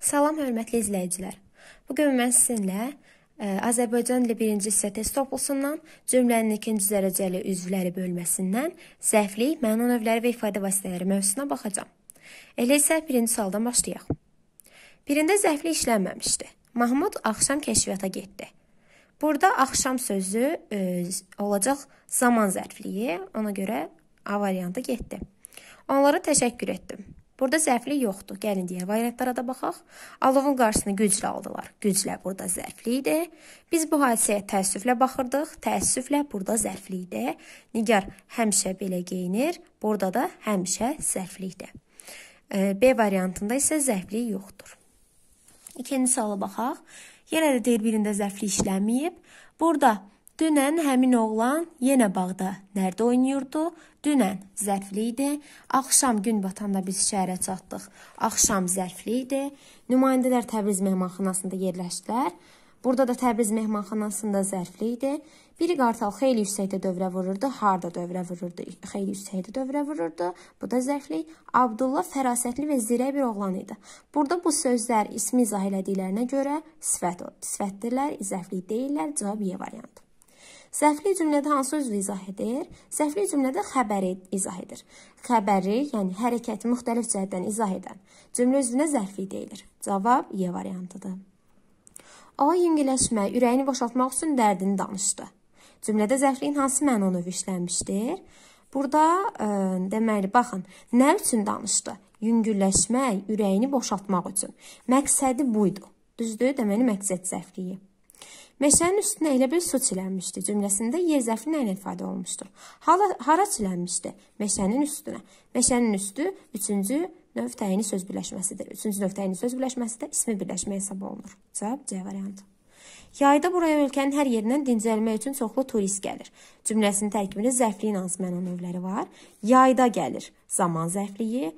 Salam hörmətli izləyicilər. Bu gün mən sizinlə ə, e, Azərbaycan dili 1-ci hissə test toplusundan, cümlənin 2-ci dərəcəli üzvləri bölməsindən zəiflik, məna növləri və ifadə vasitələri mövzusuna baxacağam. Elə isə 1-ci sualdan başlayaq. Birində zəiflik işlənməmişdi. Mahmud axşam kəşfiyyata getdi. Burada axşam sözü ə, e, olacaq zaman zərfliyi, ona görə A variantı getdi. Onlara təşəkkür etdim. Burada zəiflik yoxdur. Gəlin digər variantlara da baxaq. Alovun qarşısını güclə aldılar. Güclə burada zəiflik idi. Biz bu hadisəyə təəssüflə baxırdıq. Təəssüflə burada zəiflik idi. Nigar həmişə belə geyinir. Burada da həmişə zəiflikdir. B variantında isə zəiflik yoxdur. İkinci suala baxaq. Yenə də deyir birində zəiflik işlənməyib. Burada Dünən həmin oğlan yenə bağda nərdə oynayırdı. Dünən zərfli idi. Axşam gün batanda biz şəhərə çatdıq. Axşam zərfli idi. Nümayəndələr Təbriz mehmanxanasında yerləşdilər. Burada da Təbriz mehmanxanasında zərfli idi. Biri qartal xeyli yüksəkdə dövrə vururdu, harda dövrə vururdu, xeyli yüksəkdə dövrə vururdu. Bu da zərfli. Abdullah fərasətli və zirək bir oğlan idi. Burada bu sözlər ismi izah elədiklərinə görə sifət, sifətdirlər, zərfli deyillər. Cavab Y e variantı. Səhvli cümlədə hansı üzvü izah edir? Səhvli cümlədə xəbəri izah edir. Xəbəri, yəni hərəkəti müxtəlif cəhətdən izah edən cümlə üzvünə zərfli deyilir. Cavab Y variantıdır. A yüngülləşmə, ürəyini boşaltmaq üçün dərdini danışdı. Cümlədə zərfliyin hansı məna növü işlənmişdir? Burada ə, e, deməli, baxın, nə üçün danışdı? Yüngülləşmək, ürəyini boşaltmaq üçün. Məqsədi bu idi. Düzdür? Deməli, məqsəd zərfliyi. Meşənin üstünə elə bil su çilənmişdi cümləsində yer zərfinə ilə ifadə olmuşdur. Hala, hara çilənmişdi? Meşənin üstünə. Meşənin üstü üçüncü növ təyini söz birləşməsidir. Üçüncü növ təyini söz birləşməsi də ismi birləşmə hesab olunur. Cavab C variantı. Yayda buraya ölkənin hər yerindən dincəlmək üçün çoxlu turist gəlir. Cümləsinin tərkibində zərfliyin hansı məna növləri var? Yayda gəlir zaman zərfliyi,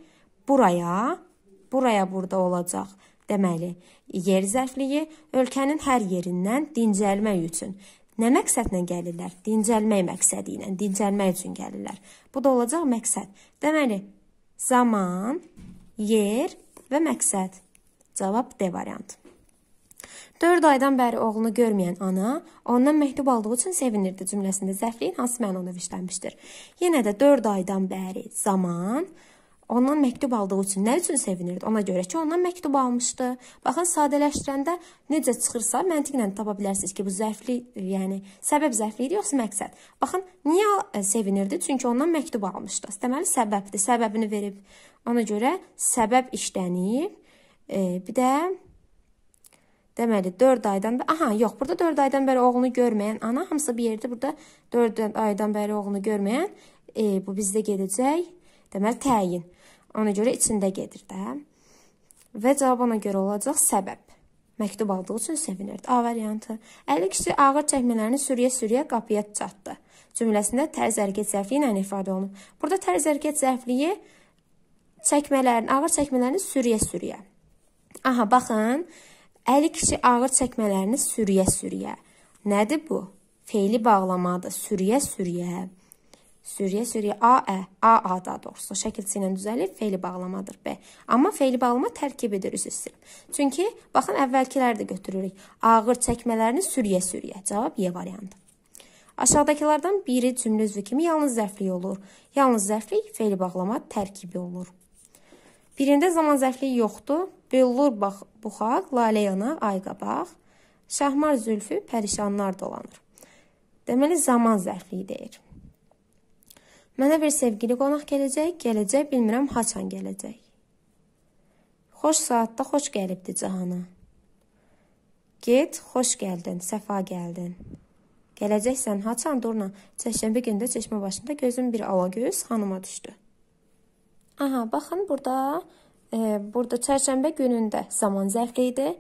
buraya, buraya burada olacaq. Deməli, yer zərfliyi ölkənin hər yerindən dincəlmək üçün Nə məqsədlə gəlirlər? Dincəlmək məqsədi ilə, dincəlmək üçün gəlirlər. Bu da olacaq məqsəd. Deməli, zaman, yer və məqsəd. Cavab D variantı. 4 aydan bəri oğlunu görməyən ana ondan məktub aldığı üçün sevinirdi cümləsində zəfliyin hansı mənada işlənmişdir? Yenə də 4 aydan bəri zaman, Ondan məktub aldığı üçün nə üçün sevinirdi? Ona görə ki, ondan məktub almışdı. Baxın, sadələşdirəndə necə çıxırsa, məntiqlə tapa bilərsiniz ki, bu zəiflik, e, yəni səbəb zəifliyidir yoxsa məqsəd. Baxın, niyə e, sevinirdi? Çünki ondan məktub almışdı. Deməli, səbəbdir. Səbəbini verib. Ona görə səbəb işlənib. E, bir də Deməli 4 aydan bəri, aha, yox, burada 4 aydan bəri oğlunu görməyən ana hamısı bir yerdə burada 4 aydan bəri oğlunu görməyən, e, bu bizdə gedəcək. Deməli təyin. Ona görə içində gedir də. Və cavab ona görə olacaq səbəb. Məktub aldığı üçün sevinirdi. A variantı. 50 kişi ağır çəkmələrini sürüyə-sürüyə qapıya çatdı. Cümləsində tərz hərəkət zəifliyi ilə ifadə olunub. Burada tərz hərəkət zəifliyi çəkmələrin, ağır çəkmələrini sürüyə-sürüyə. Aha, baxın. 50 kişi ağır çəkmələrini sürüyə-sürüyə. Nədir bu? Feili bağlamadır. Sürüyə-sürüyə sürüyə-sürüyə aə, aa da doğrusu şəkilçi ilə düzəlib feili bağlamadır b. Amma feili bağlama tərkibidir üz üstə. Çünki baxın əvvəlkiləri də götürürük. Ağır çəkmələrini sürüyə-sürüyə. Cavab E variantı. Aşağıdakılardan biri cümlə üzvü kimi yalnız zərflik olur. Yalnız zərflik feili bağlama tərkibi olur. Birində zaman zərfliyi yoxdur. Billur bax buxaq, lalə yana, ay qabaq. Şahmar zülfü pərişanlar dolanır. Deməli zaman zərfliyi deyir. Mənə bir sevgili qonaq gələcək, gələcək bilmirəm haçan gələcək. Xoş saatda xoş gəlibdi cahana. Get, xoş gəldin, səfa gəldin. Gələcəksən haçan durna. Çəşənbə gündə çeşmə başında gözüm bir alagöz xanıma düşdü. Aha, baxın burada, e, burada çərşənbə günündə zaman zərfi idi.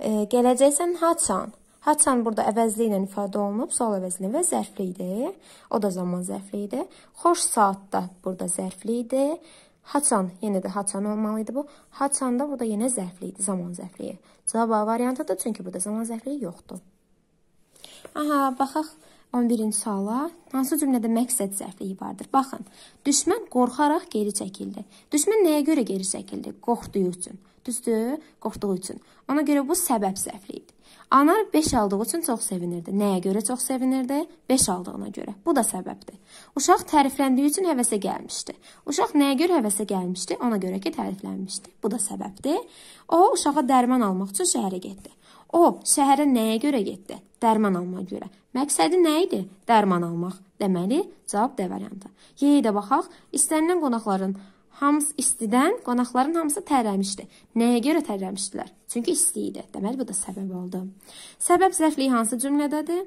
E, gələcəksən haçan? Haçan burada əvəzli ilə ifadə olunub, sual əvəzli və zərfli idi. O da zaman zərfli idi. Xoş saatda burada zərfli idi. Haçan, yenə də haçan olmalı idi bu. Haçan da burada yenə zərfli idi, zaman zərfliyi. Cavab A variantıdır, çünki burada zaman zərfliyi yoxdur. Aha, baxaq 11-ci suala. Hansı cümlədə məqsəd zərfliyi vardır? Baxın, düşmən qorxaraq geri çəkildi. Düşmən nəyə görə geri çəkildi? Qorxduğu üçün. Düzdür? Qorxduğu üçün. Ona görə bu səbəb zərfliyidir. Ana 5 aldığı üçün çox sevinirdi. Nəyə görə çox sevinirdi? 5 aldığına görə. Bu da səbəbdir. Uşaq tərifləndiyi üçün həvəsə gəlmişdi. Uşaq nəyə görə həvəsə gəlmişdi? Ona görə ki, təriflənmişdi. Bu da səbəbdir. O uşağa dərman almaq üçün şəhərə getdi. O şəhərə nəyə görə getdi? Dərman almağa görə. Məqsədi nə idi? Dərman almaq. Deməli, cavab D variantı. Yeyə də baxaq. İstənilən qonaqların Hamısı istidən qonaqların hamısı tərləmişdi. Nəyə görə tərləmişdilər? Çünki isti idi. Deməli bu da səbəb oldu. Səbəb zəifliyi hansı cümlədədir?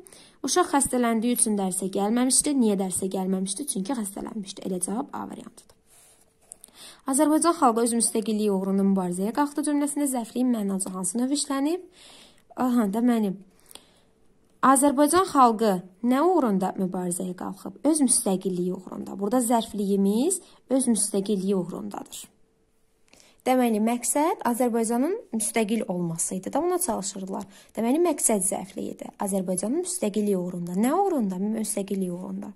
Uşaq xəstələndiyi üçün dərsə gəlməmişdi. Niyə dərsə gəlməmişdi? Çünki xəstələnmişdi. Elə cavab A variantıdır. Azərbaycan xalqı öz müstəqilliyi uğrunda mübarizəyə qalxdı cümləsində zəifliyin mənası hansı növ işlənib? Aha, da mənim Azərbaycan xalqı nə uğrunda mübarizəyə qalxıb? Öz müstəqilliyi uğrunda. Burada zərfliyimiz öz müstəqilliyi uğrundadır. Deməli, məqsəd Azərbaycanın müstəqil olması idi də ona çalışırdılar. Deməli, məqsəd zəifliyi idi. Azərbaycanın müstəqilliyi uğrunda. Nə uğrunda? Müstəqilliyi uğrunda.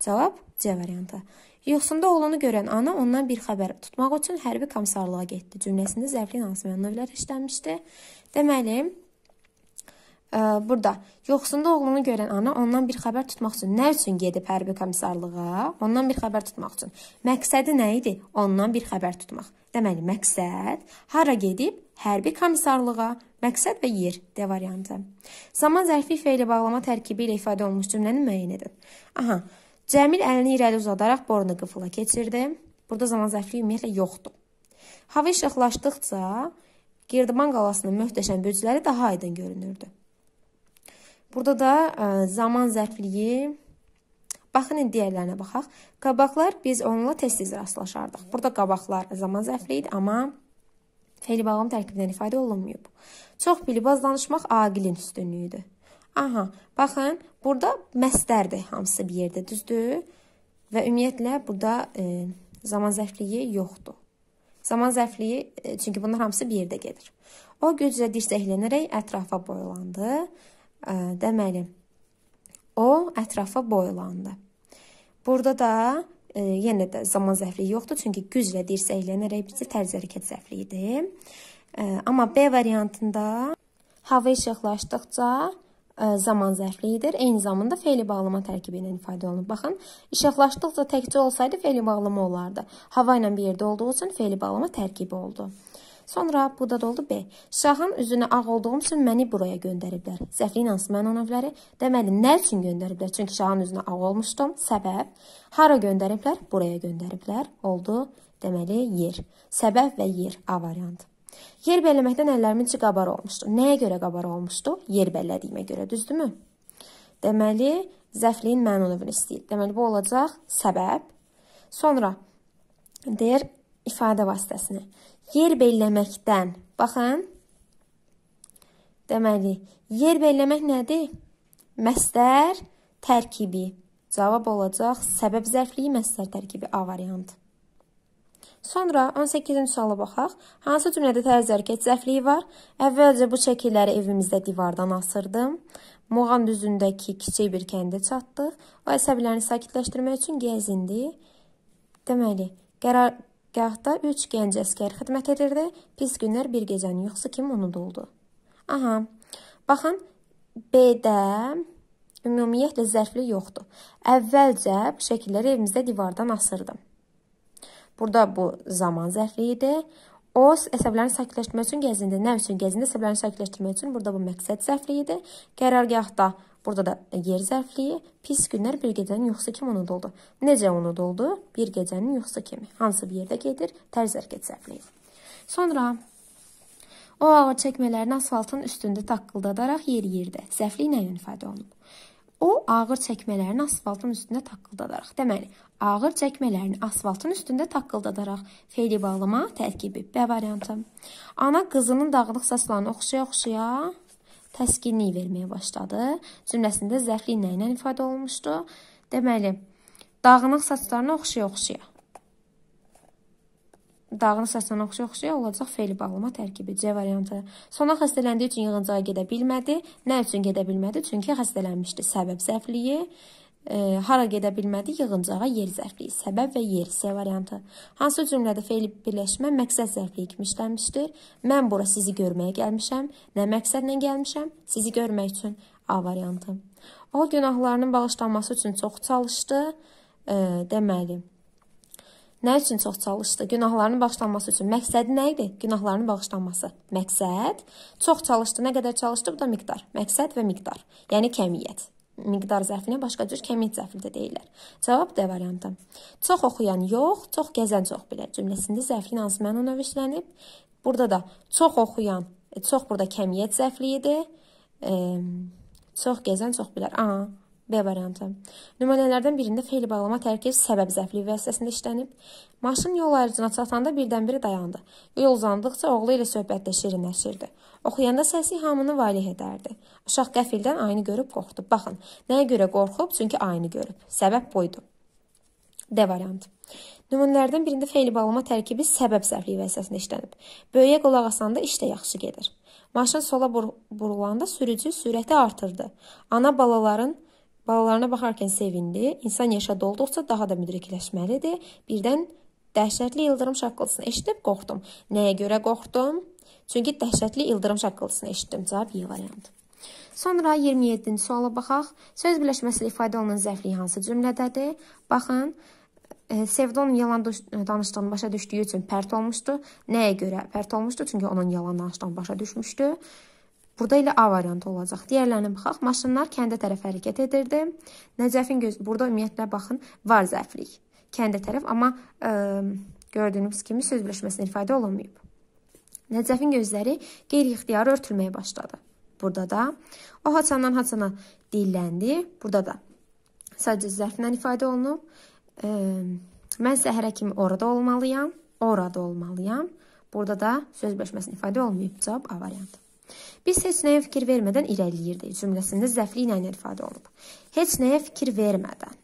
Cavab C variantı. Yuxusunda oğlunu görən ana ondan bir xəbər tutmaq üçün hərbi komissarlığa getdi. Cümləsində zəifliyin hansı məna növləri işlənmişdi? Deməli, burada yoxsunda oğlunu görən ana ondan bir xəbər tutmaq üçün nə üçün gedib hərbi komissarlığa? Ondan bir xəbər tutmaq üçün. Məqsədi nə idi? Ondan bir xəbər tutmaq. Deməli məqsəd hara gedib? Hərbi komissarlığa. Məqsəd və yer D variantı. Zaman zərfi feili bağlama tərkibi ilə ifadə olunmuş cümləni müəyyən edin. Aha. Cəmil əlini irəli uzadaraq borunu qıfıla keçirdi. Burada zaman zərfi ümumiyyətlə yoxdur. Hava işıqlaşdıqca Girdiman qalasının möhtəşəm bürcləri daha aydın görünürdü. Burada da ə, e, zaman zərfliyi Baxın indi digərlərinə baxaq. Qabaqlar biz onunla tez-tez rastlaşardıq. Burada qabaqlar zaman zərfli idi, amma fe'li bağlam tərkibindən ifadə olunmayıb. Çox bilibaz danışmaq aqilin üstünlüyüdür. Aha, baxın, burada məsdərdir hamısı bir yerdə, düzdür? Və ümumiyyətlə burada e, zaman zərfliyi yoxdur. Zaman zərfliyi e, çünki bunlar hamısı bir yerdə gedir. O güclə dirsəklənərək ətrafa boylandı Deməli, o ətrafa boylandı. Burada da e, yenə də zaman zəfliyi yoxdur, çünki güclə dirsəklənərək bitir tərz hərəkət zəfliyidir. E, amma B variantında hava işıqlaşdıqca e, zaman zərfliyidir. Eyni zamanda feili bağlama tərkibi ilə ifadə olunur. Baxın, işıqlaşdıqca təkcə olsaydı feili bağlama olardı. Hava ilə bir yerdə olduğu üçün feili bağlama tərkibi oldu. Sonra bu da doldu B. Şahın üzünə ağ olduğum üçün məni buraya göndəriblər. Zəfrin Asmanovları deməli nə üçün göndəriblər? Çünki şahın üzünə ağ olmuşdum. Səbəb hara göndəriblər? Buraya göndəriblər. Oldu deməli yer. Səbəb və yer A variantı. Yer bəlləməkdən əllərimin içi qabar olmuşdu. Nəyə görə qabar olmuşdu? Yer bəllədiyimə görə, düzdürmü? Deməli, zəfliyin mənunovunu istəyir. Deməli, bu olacaq səbəb. Sonra deyir ifadə vasitəsini yer belləməkdən. Baxın. Deməli, yer belləmək nədir? Məstər tərkibi. Cavab olacaq səbəb zərfliyi məstər tərkibi A variantı. Sonra 18-ci suala baxaq. Hansı cümlədə tərz hərəkət zəfliyi var? Əvvəlcə bu şəkilləri evimizdə divardan asırdım. Muğan düzündəki kiçik bir kəndə çatdıq. O əsəblərini sakitləşdirmək üçün gəzindi. Deməli, qərar Gahda üç gənc əskər xidmət edirdi. Pis günlər bir gecənin yuxusu kimi unuduldu. Aha. Baxın, B-də ümumiyyətlə zərfli yoxdur. Əvvəlcə bu şəkilləri evimizdə divardan asırdım. Burada bu zaman zərfli idi. O əsəblərini sakitləşdirmək üçün gəzindi. Nə üçün gəzindi? Əsəblərini sakitləşdirmək üçün. Burada bu məqsəd zərfli idi. Qərargahda Burada da yer zərfliyi, pis günlər bir gecənin yoxsa kimi unuduldu. Necə unuduldu? Bir gecənin yoxsa kimi. Hansı bir yerdə gedir? Tərz hərəkət zərfliyi. Sonra o hava çəkmələrini asfaltın üstündə taqqıldadaraq yeri-yerdə. Zərflik nə ilə ifadə olunub? O ağır çəkmələrini asfaltın üstündə taqqıldadaraq. Deməli, ağır çəkmələrini asfaltın üstündə taqqıldadaraq fe'li bağlama tərkibi B variantı. Ana qızının dağılıq səslərini oxşaya-oxşaya təskinlik verməyə başladı. Cümləsində zərflik nə ilə ifadə olunmuşdu? Deməli, dağınıq saçlarına oxşaya-oxşaya. Dağınıq saçlarına oxşaya-oxşaya olacaq feil bağlama tərkibi C variantı. Sona xəstələndiyi üçün yığıncağa gedə bilmədi. Nə üçün gedə bilmədi? Çünki xəstələnmişdi. Səbəb zərfliyi e, hara gedə bilmədi yığıncağa yer zərfliyi, səbəb və yer C variantı. Hansı cümlədə feil birləşmə məqsəd zərfliyi kimi işlənmişdir? Mən bura sizi görməyə gəlmişəm. Nə məqsədlə gəlmişəm? Sizi görmək üçün. A variantı. O günahlarının bağışlanması üçün çox çalışdı. E, deməli, Nə üçün çox çalışdı? Günahlarının bağışlanması üçün. Məqsədi nə idi? Günahlarının bağışlanması. Məqsəd çox çalışdı. Nə qədər çalışdı? Bu da miqdar. Məqsəd və miqdar. Yəni kəmiyyət miqdar zəflinə başqa cür kəmiyyət zəfli də deyirlər. Cavab D variantı. Çox oxuyan yox, çox gəzən çox bilər cümləsində zəflin hansı məna növüslənib? Burada da çox oxuyan, e, çox burada kəmiyyət zəfliyidir. E, çox gəzən çox bilər. A, B variantı. Nümunələrdən birində feil bağlama tərkib səbəb zəfliyi vasitəsində işlənib. Maşın yol ayrıcına çatanda birdən-birə dayandı. Yol uzandıqca oğlu ilə söhbətləşirinləşirdi. Oxuyanda səsi hamını valeh edərdi. Uşaq qəfildən ayını görüb qorxdu. Baxın, nəyə görə qorxub? Çünki ayını görüb. Səbəb buydu. D variantı. Nümunələrdən birində feil bağlama tərkibi səbəb zəfliyi vasitəsində işlənib. Böyüyə qulaq asanda iş də yaxşı gedir. Maşın sola bur burulanda sürücü sürəti artırdı. Ana balaların Balalarına baxarkən sevindi. İnsan yaşa dolduqca daha da müdrikləşməlidir. Birdən dəhşətli ildırım şaqqıltısını eşidib qorxdum. Nəyə görə qorxdum? Çünki dəhşətli ildırım şaqqıltısını eşitdim. Cavab Y variantı. Sonra 27-ci suala baxaq. Söz birləşməsi ilə ifadə olunan zəiflik hansı cümlədədir? Baxın, e, Sevdon yalan e, danışdığını başa düşdüyü üçün pərt olmuşdu. Nəyə görə pərt olmuşdu? Çünki onun yalan danışdığını başa düşmüşdü. Burada elə A variantı olacaq. Digərlərinə baxaq. Maşınlar kəndə tərəf hərəkət edirdi. Nəcəfin göz burada ümumiyyətlə baxın, var zərflik. Kəndə tərəf, amma ə, e, gördüyünüz kimi sözləşməsinə ifadə olunmayıb. Nəcəfin gözləri qeyri-ixtiyari örtülməyə başladı. Burada da o haçandan haçana dilləndi. Burada da sadəcə zərfdən ifadə olunub. Ə, e, mən səhərə kimi orada olmalıyam. Orada olmalıyam. Burada da sözləşməsinə ifadə olmayıb. Cavab A variantı. Biz heç nəyə fikir vermədən irəliləyirdik cümləsində zəflik ilə ifadə olunub. Heç nəyə fikir vermədən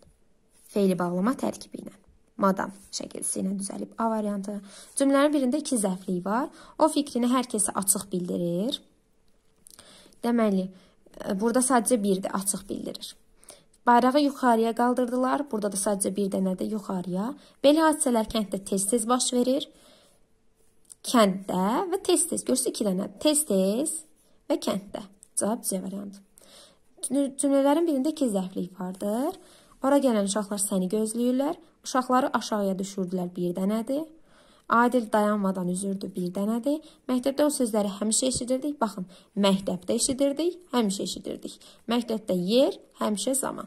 feili bağlama tərkibi ilə madam şəkilsi ilə düzəlib A variantı. Cümlənin birində iki zəflik var. O fikrini hər kəsə açıq bildirir. Deməli, e, burada sadəcə bir də açıq bildirir. Bayrağı yuxarıya qaldırdılar. Burada da sadəcə bir dənə də yuxarıya. Belə hadisələr kənddə tez-tez baş verir kənddə və tez-tez. Görsün 2 dənə. Tez-tez və kənddə. Cavab C variantı. Cümlələrin birində iki zərflik vardır. Ora gələn uşaqlar səni gözləyirlər. Uşaqları aşağıya düşürdülər bir dənədir. Adil dayanmadan üzürdü bir dənədir. Məktəbdə o sözləri həmişə eşidirdik. Baxın, məktəbdə eşidirdik, həmişə eşidirdik. Məktəbdə yer, həmişə zaman.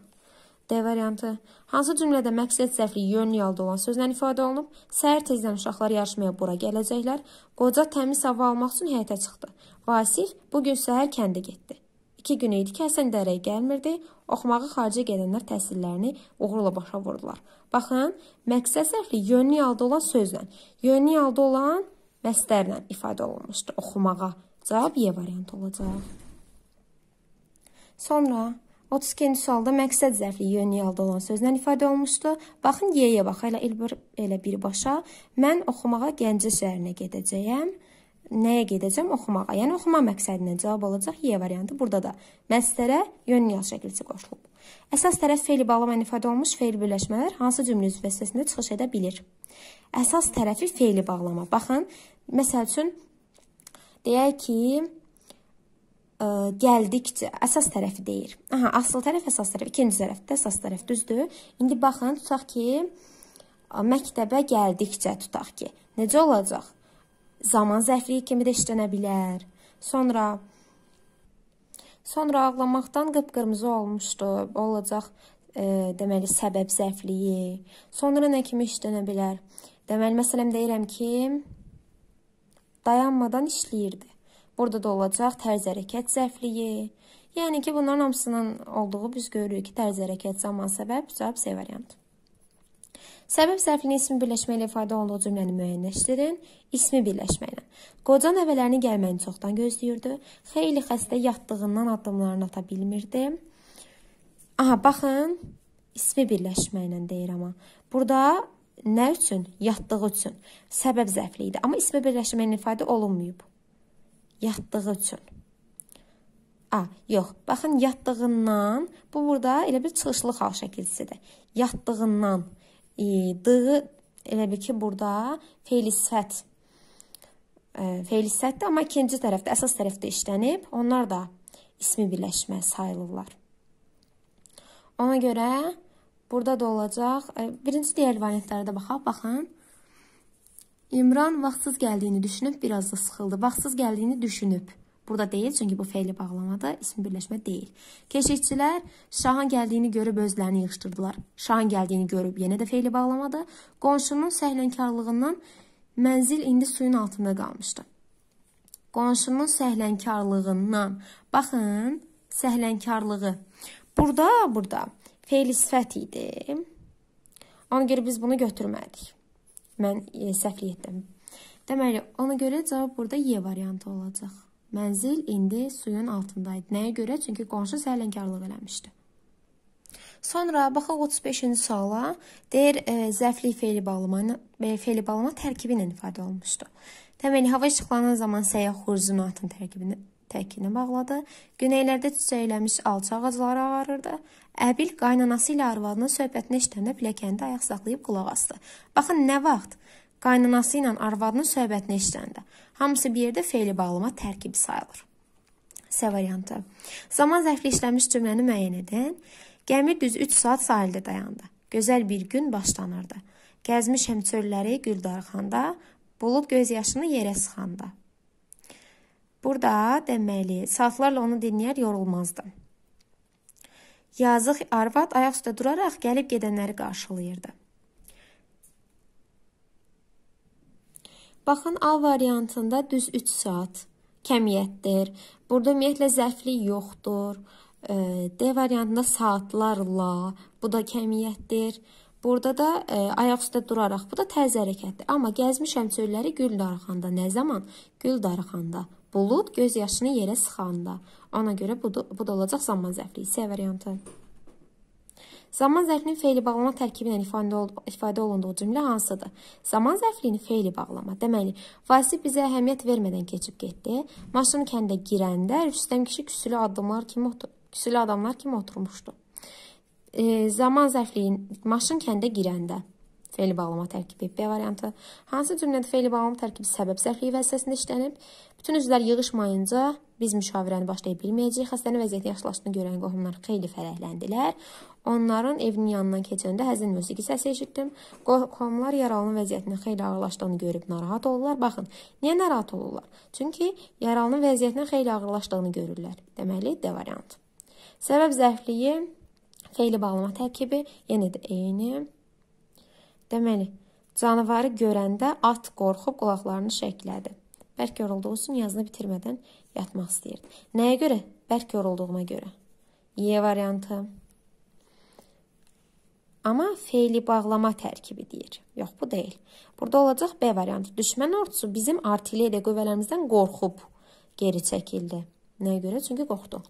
D variantı. Hansı cümlədə məqsəd səhvliyi yönlü halda olan sözlə ifadə olunub? Səhər tezdən uşaqlar yarışmaya bura gələcəklər. Qoca təmiz hava almaq üçün həyətə çıxdı. Vasif bu gün səhər kəndə getdi. 2 gün idi ki, Həsən dərəyə gəlmirdi. Oxumağı xaricə gedənlər təhsillərini uğurla başa vurdular. Baxın, məqsəd səhvliyi yönlü halda olan sözlə, yönlü halda olan məstərlə ifadə olunmuşdu oxumağa. Cavab Y e variantı olacaq. Sonra 32-ci sualda məqsəd zərfliyi yönlü olan sözlə ifadə olmuşdu. Baxın, Y-yə bax, elə, bir, elə birbaşa. Mən oxumağa Gəncə şəhərinə gedəcəyəm. Nəyə gedəcəm? Oxumağa. Yəni, oxuma məqsədindən cavab olacaq Y variantı. Burada da məstərə yönlü şəkilçi qoşulub. Əsas tərəf feili bağlama ifadə olmuş feil birləşmələr hansı cümlə vəsvəsində çıxış edə bilir? Əsas tərəfi feili bağlama. Baxın, məsəl üçün, deyək ki, ə, gəldikcə əsas tərəfi deyir. Aha, asıl tərəf əsas tərəf, ikinci tərəf də əsas tərəf, düzdür? İndi baxın, tutaq ki, məktəbə gəldikcə tutaq ki, necə olacaq? Zaman zəifliyi kimi də işlənə bilər. Sonra Sonra ağlamaqdan qıpqırmızı olmuşdu. Olacaq e, deməli səbəb zəifliyi. Sonra nə kimi işlənə bilər? Deməli məsələn deyirəm ki, dayanmadan işləyirdi. Burada da olacaq tərz hərəkət zərfliyi. Yəni ki, bunların hamısının olduğu biz görürük ki, tərz hərəkət, zaman, səbəb, cavab C variantı. Səbəb zərfinin ismi birləşmə ilə ifadə olunduğu cümləni müəyyənləşdirin. İsmi birləşmə ilə. Qoca nəvələrini gəlməni çoxdan gözləyirdi. Xeyli xəstə yatdığından addımlarını ata bilmirdi. Aha, baxın, ismi birləşmə ilə deyir amma. Burada nə üçün? Yatdığı üçün. Səbəb zərfliyi idi, amma ismi birləşmə ilə ifadə olunmayıb yatdığı üçün. A, yox. Baxın, yatdığından, bu burada elə bir çıxışlı xal şəkilcisidir. Yatdığından, e, dığı elə bil ki, burada felisət e, felisətdir, amma ikinci tərəfdə, əsas tərəfdə işlənib, onlar da ismi birləşmə sayılırlar. Ona görə burada da olacaq, e, birinci digər variantlara da baxaq, baxın. İmran vaxtsız gəldiyini düşünüb biraz da sıxıldı. Vaxtsız gəldiyini düşünüb. Burada deyil, çünki bu feili bağlamada ismi birləşmə deyil. Keşikçilər Şahın gəldiyini görüb özlərini yığışdırdılar. Şahın gəldiyini görüb yenə də feili bağlamada. Qonşunun səhlənkarlığından mənzil indi suyun altında qalmışdı. Qonşunun səhlənkarlığından. Baxın, səhlənkarlığı. Burada, burada feili sifət idi. Ona görə biz bunu götürmədik. Mən e, səhv etdim. Deməli, ona görə cavab burada Y variantı olacaq. Mənzil indi suyun altındaydı. Nəyə görə? Çünki qonşu səhlənkarlıq eləmişdi. Sonra baxaq 35-ci suala. Deyir, e, zərflik feili bağlamanı, e, feili bağlama tərkibi ilə ifadə olunmuşdu. Deməli, hava işıqlanan zaman səyyah xurzunatın tərkibini tərkinə bağladı. Güneylərdə çiçəkləmiş alça ağacları ağarırdı. Əbil qaynanası ilə arvadının söhbətinə eşidəndə pilləkəndə ayaq saxlayıb qulaq asdı. Baxın nə vaxt qaynanası ilə arvadının söhbətinə eşidəndə hamısı bir yerdə feili bağlama tərkibi sayılır. S variantı. Zaman zərfli işlənmiş cümləni müəyyən edin. Gəmi düz 3 saat sahildə dayandı. Gözəl bir gün başlanırdı. Gəzmişəm çölləri Güldarxanda, bulud göz yaşını yerə sıxanda. Burada deməli, saatlarla onu dinləyər yorulmazdı. Yazıq arvad ayaq üstə duraraq gəlib gedənləri qarşılayırdı. Baxın A variantında düz 3 saat kəmiyyətdir. Burada ümumiyyətlə zəflik yoxdur. D variantında saatlarla, bu da kəmiyyətdir. Burada da e, ayaq üstə duraraq, bu da təzə hərəkətdir. Amma gəzmişəm çölləri gül darıxanda, nə zaman? Gül darıxanda. Bulud göz yaşını yerə sıxanda. Ona görə bu da, bu da olacaq zaman zərfliyi, C variantı. Zaman zərfinin feili bağlama tərkibi ilə ifadə, ol ifadə olunduğu cümlə hansıdır? Zaman zərfliyini feili bağlama. Deməli, Vasif bizə əhəmiyyət vermədən keçib getdi. Maşın kəndə girəndə Rüstəm kişi küsülü adamlar kimi küsülü adamlar kimi oturmuşdu. E, zaman zərfliyin maşın kəndə girəndə feili bağlama tərkibi B variantı. Hansı cümlədə feili bağlama tərkibi səbəb zərfliyi vasitəsində işlənib? Bütün üzvlər yığışmayınca biz müşavirəni başlaya bilməyəcəyik. Xəstənin vəziyyəti yaxşılaşdığını görən qohumlar xeyli fərəhləndilər. Onların evinin yanından keçəndə həzin musiqi səsi eşitdim. Qohumlar yaralının vəziyyətinin xeyli ağırlaşdığını görüb narahat olurlar. Baxın, niyə narahat olurlar? Çünki yaralının vəziyyətinin xeyli ağırlaşdığını görürlər. Deməli, D variantı. Səbəb zəifliyi, feili bağlama tərkibi yenə də eyni. Deməli, canavarı görəndə at qorxub qulaqlarını şəklədi. Bərk yorulduğu üçün yazını bitirmədən yatmaq istəyirdi. Nəyə görə? Bərk yorulduğuma görə. Y variantı. Amma feili bağlama tərkibi deyir. Yox, bu deyil. Burada olacaq B variantı. Düşmən ordusu bizim artilleriya qüvvələrimizdən qorxub geri çəkildi. Nəyə görə? Çünki qorxdu.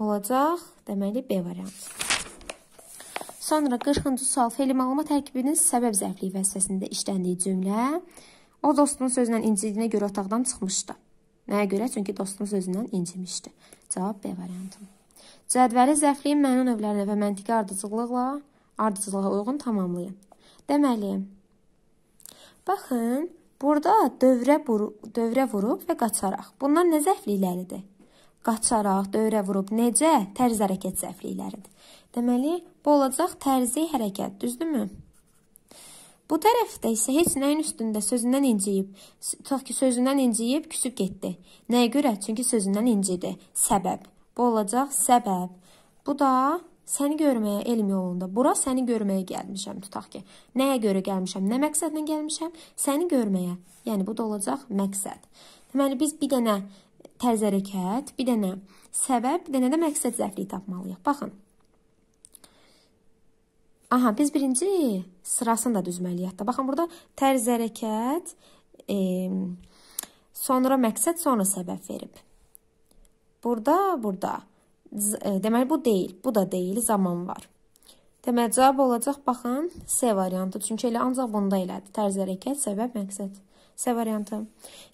Olacaq, deməli B variantı. Sonra 40-cı sual feili məlumat tərkibinin səbəb zərfliyi vəzifəsində işləndiyi cümlə O dostunun sözlə incidiyinə görə otaqdan çıxmışdı. Nəyə görə? Çünki dostunun sözündən incimişdi. Cavab B variantı. Cədvəli zəfliyin mənon növlərinə və məntiqi ardıcıllıqla ardıcılığa uyğun tamamlayın. Deməli, baxın, burada dövrə, vuru, dövrə vurub və qaçaraq. Bunlar nə zəflikləridir? Qaçaraq, dövrə vurub, necə? Tərz hərəkət zəflikləridir. Deməli, bu olacaq tərzi hərəkət, düzdürmü? Bu tərəfdə isə heç nəyin üstündə sözündən inciyib, tutaq ki, sözündən inciyib, küsüb getdi. Nəyə görə? Çünki sözündən incidi. Səbəb. Bu olacaq səbəb. Bu da səni görməyə elm yolunda. Bura səni görməyə gəlmişəm, tutaq ki. Nəyə görə gəlmişəm? Nə məqsədlə gəlmişəm? Səni görməyə. Yəni bu da olacaq məqsəd. Deməli biz bir dənə təzərəkət, bir dənə səbəb, bir dənə də məqsəd zərfliyi tapmalıyıq. Baxın. Aha, biz birinci sırasını da düzməliyik. Hətta baxın burada tərz hərəkət, e, sonra məqsəd, sonra səbəb verib. Burada, burada. E, deməli bu deyil, bu da deyil, zaman var. Deməli cavab olacaq baxın C variantı, çünki elə ancaq bunda elədi. Tərz hərəkət, səbəb, məqsəd. C variantı.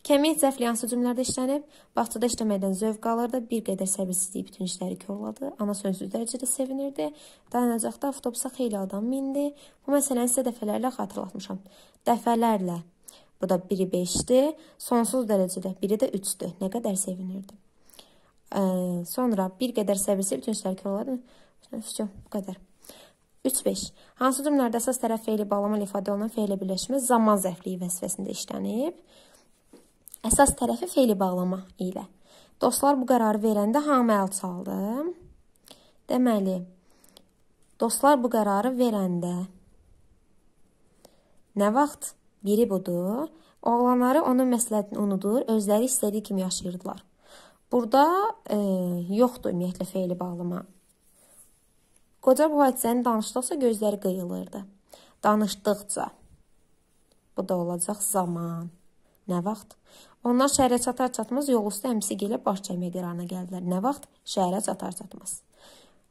Kəmiyyət zəfliyyən cümlələrdə işlənib, bağçada işləməkdən zövq alırdı, bir qədər səbirsizlik bütün işləri korladı, ana sonsuz dərəcədə sevinirdi, dayanacaqda avtobusa xeyli adam mindi. Bu məsələni sizə dəfələrlə xatırlatmışam. Dəfələrlə. Bu da biri 5-dir, sonsuz dərəcədə, biri də 3-dür. Nə qədər sevinirdi. Ə, sonra bir qədər səbirsiz bütün işləri korladı. Fikir bu qədər. 3-5. Hansı cümlələrdə əsas tərəf feili bağlama ilə ifadə olunan feilə birləşmə zaman zərfliyi vəzifəsində işlənib? Əsas tərəfi feili bağlama ilə. Dostlar bu qərarı verəndə hamı əl çaldı. Deməli, dostlar bu qərarı verəndə nə vaxt biri budur, oğlanları onun məsləhətini unudur, özləri istədiyi kimi yaşayırdılar. Burada e, yoxdur ümumiyyətlə feili bağlama Qoca bu hadisəni danışdıqca gözləri qıyılırdı. Danışdıqca. Bu da olacaq zaman. Nə vaxt? Onlar şəhərə çatar çatmaz yol üstü əmsi gələ baş cəmiyə qərarına gəldilər. Nə vaxt? Şəhərə çatar çatmaz.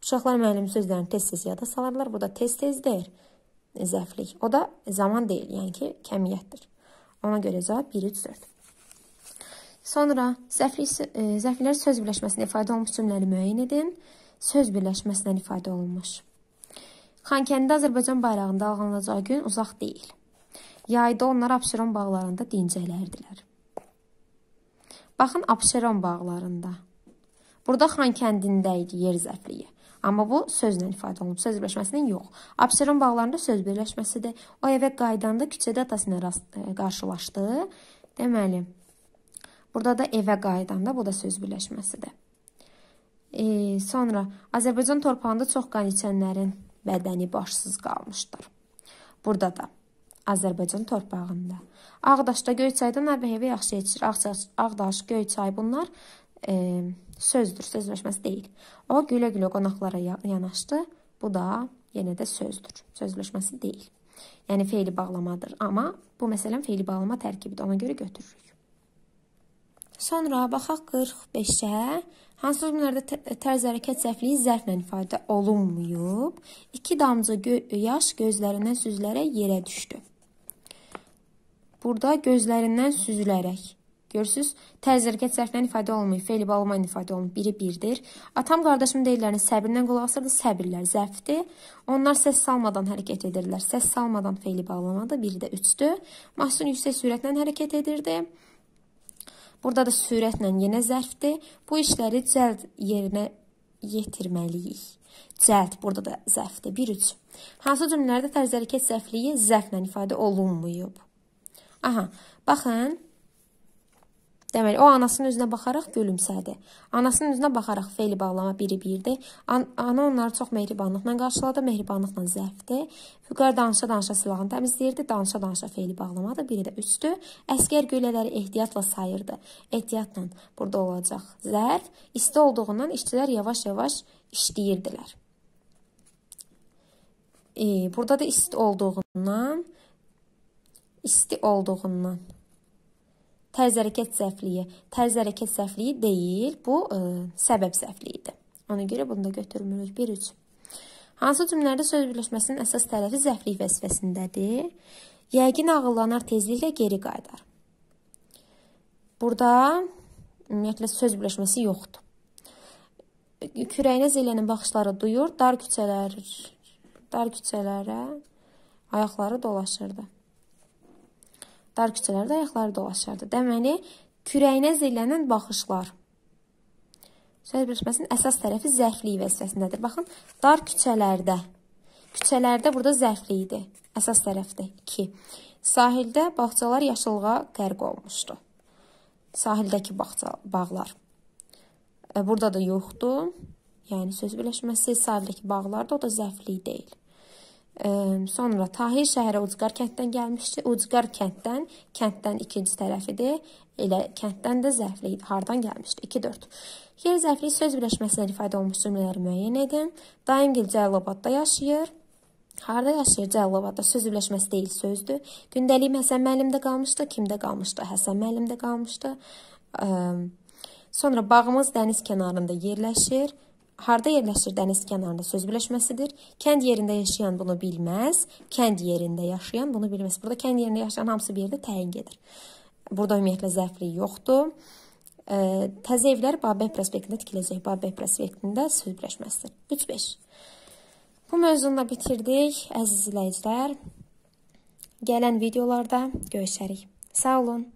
Uşaqlar müəllim sözlərini tez-tez yada salarlar. Bu da tez-tez deyir. Zəflik. O da zaman deyil, yəni ki, kəmiyyətdir. Ona görə cavab 1 3 4. Sonra zəflik e, zəflər söz birləşməsində ifadə olunmuş cümləni müəyyən edin söz birləşməsindən ifadə olunmuş. Xankəndi Azərbaycan bayrağında alğanlacağı gün uzaq deyil. Yayda onlar Abşeron bağlarında dincələrdilər. Baxın Abşeron bağlarında. Burada Xankəndində idi yer zərfliyi. Amma bu sözlə ifadə olunub, söz birləşməsinin yox. Abşeron bağlarında söz birləşməsidir. O evə qayıdanda küçədə atası ilə e, qarşılaşdı. Deməli, burada da evə qayıdanda bu da söz birləşməsidir. E, sonra Azərbaycan torpağında çox qan içənlərin bədəni başsız qalmışdır. Burada da Azərbaycan torpağında Ağdaşda Göyçaydan Nərbəhevə yaxşı yetişir. Ağdaş, Ağdaş, Göyçay bunlar e, sözdür, sözləşməsi deyil. O gülə-gülə qonaqlara yanaşdı. Bu da yenə də sözdür, sözləşməsi deyil. Yəni feili bağlamadır, amma bu məsələn feili bağlama tərkibidir. Ona görə götürürük. Sonra baxaq 45-ə. Hansı hücumlarda tərz hərəkət zəifliyi zərflə ifadə olunmayıb. 2 damcı gö yaş gözlərindən süzülərək yerə düşdü. Burada gözlərindən süzülərək Görürsüz, tərz hərəkət zərflə ifadə olmayıb, fe'li bağlamayla ifadə olunub, biri birdir. Atam qardaşım deyirlərini səbirlə qulaq asırdı, səbirlər zəfdir. Onlar səs salmadan hərəkət edirlər, səs salmadan fe'li bağlamadır, biri də üçdür. Mahsun yüksək sürətlə hərəkət edirdi. Burada da sürətlə yenə zərfdir. Bu işləri cəld yerinə yetirməliyik. Cəld burada da zərfdir. 1-3. Hansı cümlələrdə tərzi hərəkət zərfliyi zərflə ifadə olunmayıb? Aha, baxın, Deməli, o anasının üzünə baxaraq gülümsədi. Anasının üzünə baxaraq feili bağlama biri birdi. An ana onları çox mehribanlıqla qarşıladı, mehribanlıqla zərfdi. Füqar danışa-danışa silahını təmizləyirdi, danışa-danışa feili bağlamadı, biri də üçdü. Əskər göylələri ehtiyatla sayırdı. Ehtiyatla burada olacaq zərf isti olduğundan işçilər yavaş-yavaş işləyirdilər. E, burada da isti olduğundan isti olduğundan tərz hərəkət zəfliyi, tərz hərəkət zəfliyi deyil, bu ə, e, səbəb zəfliyidir. Ona görə bunu da götürmürük. 1-3. Hansı cümlələrdə söz birləşməsinin əsas tərəfi zəflik vəzifəsindədir? Yəqin ağıllanar tezliklə geri qayıdar. Burada ümumiyyətlə söz birləşməsi yoxdur. Kürəyinə zillənən baxışları duyur, dar küçələr, dar küçələrə ayaqları dolaşırdı. Dar küçələrdə ayaqları dolaşırdı. Deməli, kürəyinə zillənən baxışlar. Söz birləşməsinin əsas tərəfi zəiflik vəzifəsindədir. Baxın, dar küçələrdə. Küçələrdə burada zəiflikdir. Əsas tərəfdir. 2. Sahildə bağçalar yaşıllığa qərq olmuşdu. Sahildəki bağça, bağlar. E, burada da yoxdur. Yəni söz birləşməsi sahildəki bağlarda o da zəiflik deyil. Sonra Tahir şəhərə Ucqar kənddən gəlmişdi. Ucqar kənddən, kənddən ikinci tərəfidir. Elə kənddən də zəflik hardan gəlmişdi? 2-4. Yer zəfliyi söz birləşməsindən ifadə olunmuş cümlələri müəyyən edin. Daimgil Cəlilabadda yaşayır. Harda yaşayır? Cəlilabadda söz birləşməsi deyil, sözdür. Gündəlik Həsən müəllimdə qalmışdı, kimdə qalmışdı? Həsən müəllimdə qalmışdı. Sonra bağımız dəniz kənarında yerləşir harda yerləşir dəniz kənarında söz birləşməsidir. Kənd yerində yaşayan bunu bilməz, kənd yerində yaşayan bunu bilməz. Burada kənd yerində yaşayan hamısı bir yerdə təyin gedir. Burada ümumiyyətlə zəiflik yoxdur. Təzə evlər Babək prospektində tikiləcək. Babək prospektində söz birləşməsidir. 3-5. Bu mövzunu da bitirdik, əziz izləyicilər. Gələn videolarda görüşərik. Sağ olun.